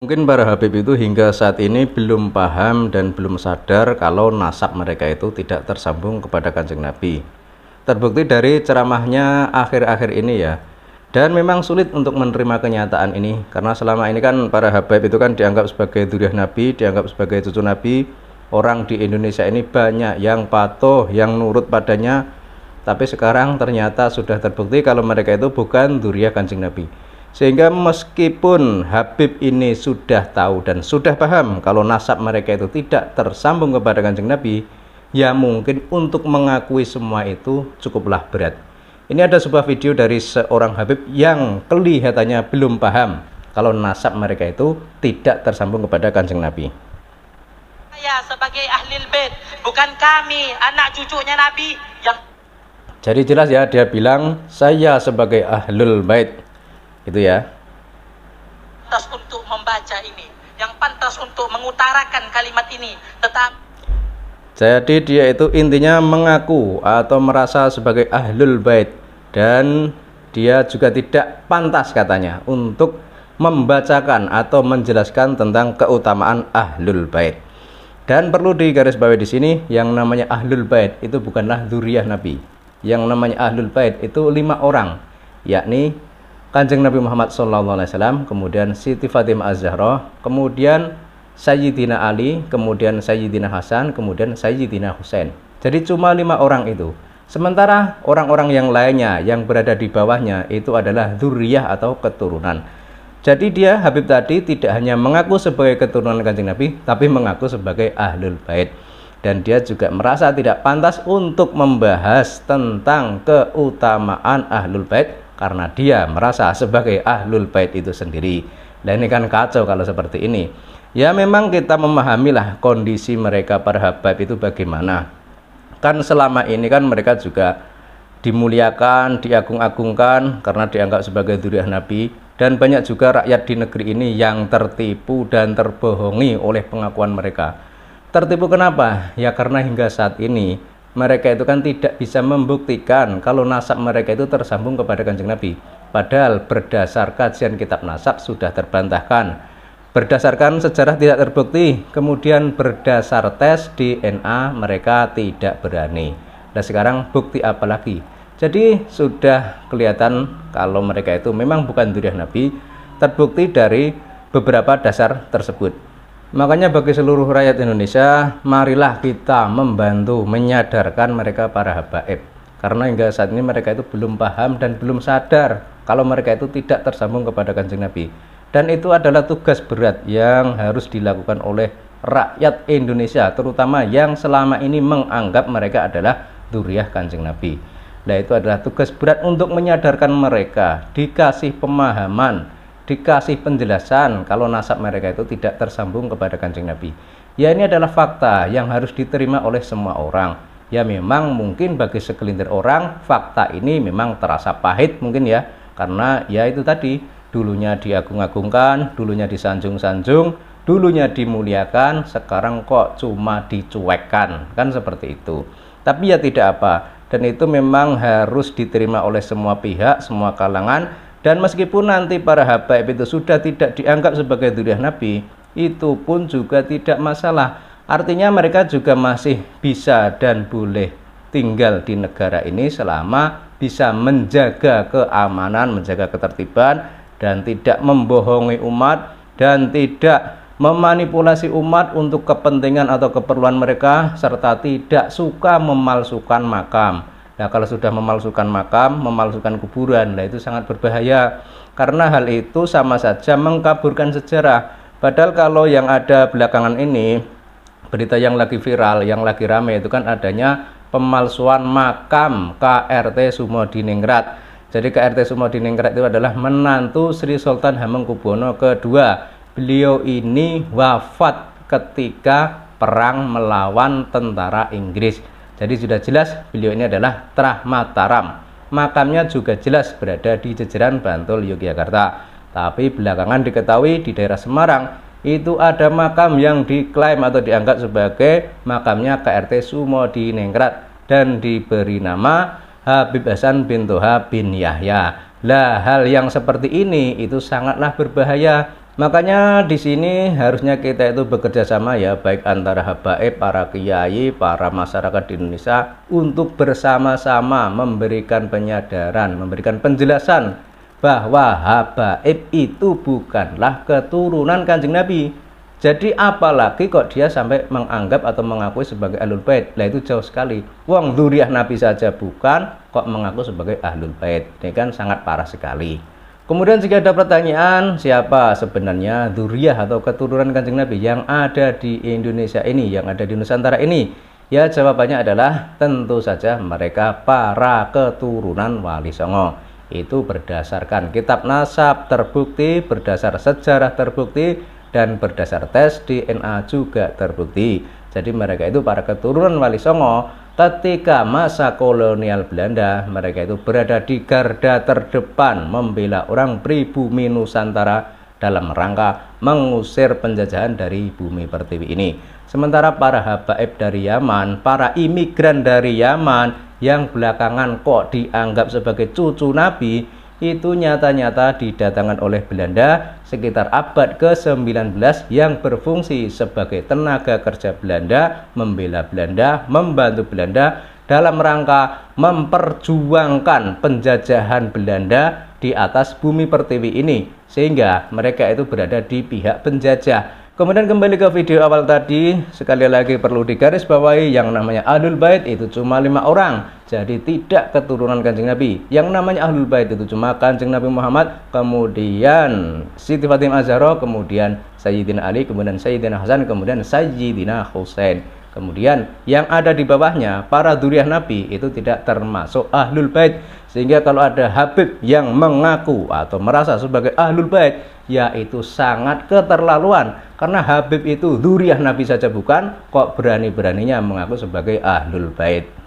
Mungkin para Habib itu hingga saat ini belum paham dan belum sadar kalau nasab mereka itu tidak tersambung kepada kanjeng Nabi. Terbukti dari ceramahnya akhir-akhir ini ya. Dan memang sulit untuk menerima kenyataan ini karena selama ini kan para Habib itu kan dianggap sebagai duriah Nabi, dianggap sebagai cucu Nabi. Orang di Indonesia ini banyak yang patuh, yang nurut padanya. Tapi sekarang ternyata sudah terbukti kalau mereka itu bukan duriah kanjeng Nabi sehingga meskipun Habib ini sudah tahu dan sudah paham kalau nasab mereka itu tidak tersambung kepada kanjeng Nabi, ya mungkin untuk mengakui semua itu cukuplah berat. Ini ada sebuah video dari seorang Habib yang kelihatannya belum paham kalau nasab mereka itu tidak tersambung kepada kanjeng Nabi. Saya sebagai ahli bait, bukan kami anak cucunya Nabi yang Jadi jelas ya dia bilang saya sebagai ahlul bait Gitu ya. Pantas untuk membaca ini, yang pantas untuk mengutarakan kalimat ini, tetap jadi dia itu intinya mengaku atau merasa sebagai ahlul bait dan dia juga tidak pantas katanya untuk membacakan atau menjelaskan tentang keutamaan ahlul bait. Dan perlu digarisbawahi di sini yang namanya ahlul bait itu bukanlah zuriyah Nabi. Yang namanya ahlul bait itu lima orang, yakni Kanjeng Nabi Muhammad SAW, kemudian Siti Fatimah Az-Zahra, kemudian Sayyidina Ali, kemudian Sayyidina Hasan, kemudian Sayyidina Husain. Jadi cuma lima orang itu. Sementara orang-orang yang lainnya yang berada di bawahnya itu adalah zuriyah atau keturunan. Jadi dia Habib tadi tidak hanya mengaku sebagai keturunan Kanjeng Nabi, tapi mengaku sebagai ahlul bait. Dan dia juga merasa tidak pantas untuk membahas tentang keutamaan ahlul bait karena dia merasa sebagai ahlul bait itu sendiri. Dan ini kan kacau kalau seperti ini. Ya memang kita memahamilah kondisi mereka para habaib itu bagaimana. Kan selama ini kan mereka juga dimuliakan, diagung-agungkan karena dianggap sebagai duriah Nabi dan banyak juga rakyat di negeri ini yang tertipu dan terbohongi oleh pengakuan mereka. Tertipu kenapa? Ya karena hingga saat ini mereka itu kan tidak bisa membuktikan kalau nasab mereka itu tersambung kepada kanjeng Nabi. Padahal berdasar kajian kitab nasab sudah terbantahkan. Berdasarkan sejarah tidak terbukti, kemudian berdasar tes DNA mereka tidak berani. Nah sekarang bukti apa lagi? Jadi sudah kelihatan kalau mereka itu memang bukan duriah Nabi, terbukti dari beberapa dasar tersebut. Makanya bagi seluruh rakyat Indonesia, marilah kita membantu menyadarkan mereka para habaib. Karena hingga saat ini mereka itu belum paham dan belum sadar kalau mereka itu tidak tersambung kepada kanjeng Nabi. Dan itu adalah tugas berat yang harus dilakukan oleh rakyat Indonesia, terutama yang selama ini menganggap mereka adalah duriah kanjeng Nabi. Nah itu adalah tugas berat untuk menyadarkan mereka, dikasih pemahaman, dikasih penjelasan kalau nasab mereka itu tidak tersambung kepada kancing Nabi. Ya ini adalah fakta yang harus diterima oleh semua orang. Ya memang mungkin bagi sekelintir orang fakta ini memang terasa pahit mungkin ya. Karena ya itu tadi dulunya diagung-agungkan, dulunya disanjung-sanjung, dulunya dimuliakan, sekarang kok cuma dicuekkan. Kan seperti itu. Tapi ya tidak apa, dan itu memang harus diterima oleh semua pihak, semua kalangan dan meskipun nanti para habaib itu sudah tidak dianggap sebagai duriah Nabi, itu pun juga tidak masalah. Artinya mereka juga masih bisa dan boleh tinggal di negara ini selama bisa menjaga keamanan, menjaga ketertiban dan tidak membohongi umat dan tidak memanipulasi umat untuk kepentingan atau keperluan mereka serta tidak suka memalsukan makam Nah, kalau sudah memalsukan makam, memalsukan kuburan, nah itu sangat berbahaya karena hal itu sama saja mengkaburkan sejarah. Padahal kalau yang ada belakangan ini berita yang lagi viral, yang lagi rame itu kan adanya pemalsuan makam KRT Sumodiningrat. Jadi KRT Sumodiningrat itu adalah menantu Sri Sultan Hamengkubuwono kedua. Beliau ini wafat ketika perang melawan tentara Inggris. Jadi sudah jelas beliau ini adalah Trah Mataram. Makamnya juga jelas berada di jejeran Bantul Yogyakarta. Tapi belakangan diketahui di daerah Semarang itu ada makam yang diklaim atau dianggap sebagai makamnya KRT Sumo di Nengkrat dan diberi nama Habib Hasan bin Toha bin Yahya. Lah hal yang seperti ini itu sangatlah berbahaya Makanya di sini harusnya kita itu bekerja sama ya baik antara habaib, para kiai, para masyarakat di Indonesia untuk bersama-sama memberikan penyadaran, memberikan penjelasan bahwa habaib itu bukanlah keturunan Kanjeng Nabi. Jadi apalagi kok dia sampai menganggap atau mengakui sebagai ahlul bait. Lah itu jauh sekali. Wong duriah Nabi saja bukan kok mengaku sebagai ahlul bait. Ini kan sangat parah sekali. Kemudian jika ada pertanyaan siapa sebenarnya duriah atau keturunan kanjeng Nabi yang ada di Indonesia ini, yang ada di Nusantara ini, ya jawabannya adalah tentu saja mereka para keturunan Wali Songo. Itu berdasarkan kitab nasab terbukti, berdasar sejarah terbukti, dan berdasar tes DNA juga terbukti. Jadi mereka itu para keturunan Wali Songo Ketika masa kolonial Belanda, mereka itu berada di garda terdepan membela orang pribumi Nusantara dalam rangka mengusir penjajahan dari bumi pertiwi ini. Sementara para habaib dari Yaman, para imigran dari Yaman yang belakangan kok dianggap sebagai cucu Nabi, itu nyata-nyata didatangkan oleh Belanda sekitar abad ke-19 yang berfungsi sebagai tenaga kerja Belanda, membela Belanda, membantu Belanda dalam rangka memperjuangkan penjajahan Belanda di atas bumi pertiwi ini sehingga mereka itu berada di pihak penjajah. Kemudian kembali ke video awal tadi, sekali lagi perlu digarisbawahi yang namanya adul Bait itu cuma lima orang jadi tidak keturunan kanjeng Nabi. Yang namanya ahlul bait itu cuma kanjeng Nabi Muhammad, kemudian Siti Fatimah Azharo kemudian Sayyidina Ali, kemudian Sayyidina Hasan, kemudian Sayyidina Husain. Kemudian yang ada di bawahnya para duriah Nabi itu tidak termasuk ahlul bait. Sehingga kalau ada Habib yang mengaku atau merasa sebagai ahlul bait, yaitu sangat keterlaluan. Karena Habib itu duriah Nabi saja bukan, kok berani-beraninya mengaku sebagai ahlul bait.